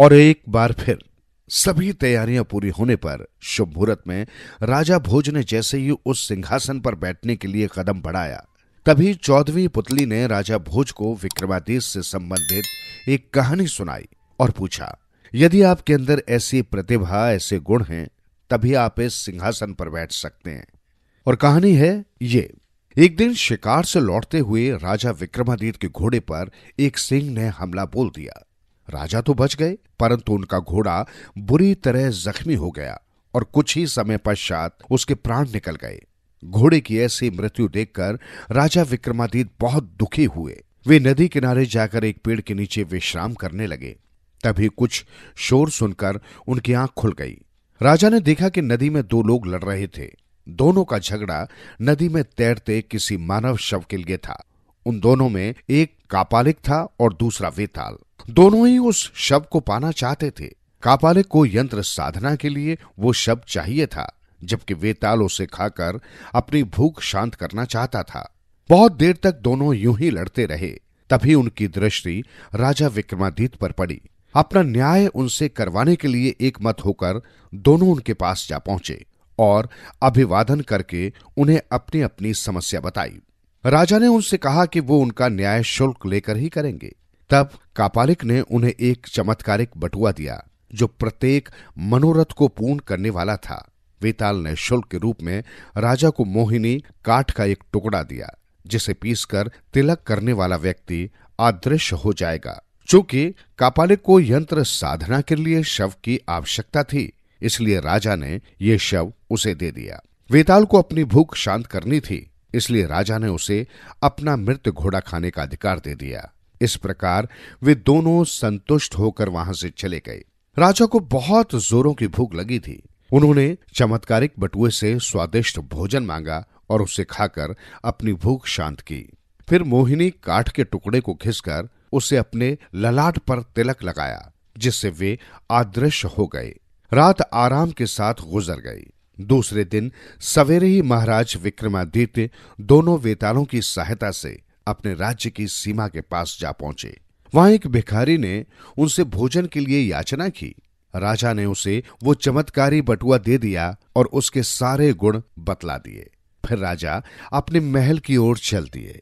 और एक बार फिर सभी तैयारियां पूरी होने पर शुभ मुहूर्त में राजा भोज ने जैसे ही उस सिंहासन पर बैठने के लिए कदम बढ़ाया तभी चौदहवीं पुतली ने राजा भोज को विक्रमादित्य से संबंधित एक कहानी सुनाई और पूछा यदि आपके अंदर ऐसी प्रतिभा ऐसे गुण हैं तभी आप इस सिंहासन पर बैठ सकते हैं और कहानी है ये एक दिन शिकार से लौटते हुए राजा विक्रमादित्य के घोड़े पर एक सिंह ने हमला बोल दिया राजा तो बच गए परंतु उनका घोड़ा बुरी तरह जख्मी हो गया और कुछ ही समय पश्चात उसके प्राण निकल गए घोड़े की ऐसी मृत्यु देखकर राजा विक्रमादित्य बहुत दुखी हुए वे नदी किनारे जाकर एक पेड़ के नीचे विश्राम करने लगे तभी कुछ शोर सुनकर उनकी आंख खुल गई राजा ने देखा कि नदी में दो लोग लड़ रहे थे दोनों का झगड़ा नदी में तैरते किसी मानव शव के लिए था उन दोनों में एक कापालिक था और दूसरा वेताल दोनों ही उस शब्द को पाना चाहते थे कापालिक को यंत्र साधना के लिए वो शब्द चाहिए था जबकि वेताल उसे खाकर अपनी भूख शांत करना चाहता था बहुत देर तक दोनों यूं ही लड़ते रहे तभी उनकी दृष्टि राजा विक्रमादित्य पर पड़ी अपना न्याय उनसे करवाने के लिए एक मत होकर दोनों उनके पास जा पहुंचे और अभिवादन करके उन्हें अपनी अपनी समस्या बताई राजा ने उनसे कहा कि वो उनका न्याय शुल्क लेकर ही करेंगे तब कापालिक ने उन्हें एक चमत्कारिक बटुआ दिया जो प्रत्येक मनोरथ को पूर्ण करने वाला था वेताल ने शुल्क के रूप में राजा को मोहिनी काठ का एक टुकड़ा दिया जिसे पीसकर तिलक करने वाला व्यक्ति अदृश्य हो जाएगा चूंकि कापालिक को यंत्र साधना के लिए शव की आवश्यकता थी इसलिए राजा ने यह शव उसे दे दिया वेताल को अपनी भूख शांत करनी थी इसलिए राजा ने उसे अपना मृत घोड़ा खाने का अधिकार दे दिया इस प्रकार वे दोनों संतुष्ट होकर वहां से चले गए राजा को बहुत जोरों की भूख लगी थी उन्होंने चमत्कारिक बटुए से स्वादिष्ट भोजन मांगा और उसे खाकर अपनी भूख शांत की फिर मोहिनी काठ के टुकड़े को घिसकर उसे अपने ललाट पर तिलक लगाया जिससे वे आदृश्य हो गए रात आराम के साथ गुजर गई दूसरे दिन सवेरे ही महाराज विक्रमादित्य दोनों वेतालों की सहायता से अपने राज्य की सीमा के पास जा पहुंचे वहां एक भिखारी ने उनसे भोजन के लिए याचना की राजा ने उसे वो चमत्कारी बटुआ दे दिया और उसके सारे गुण बतला दिए फिर राजा अपने महल की ओर चल दिए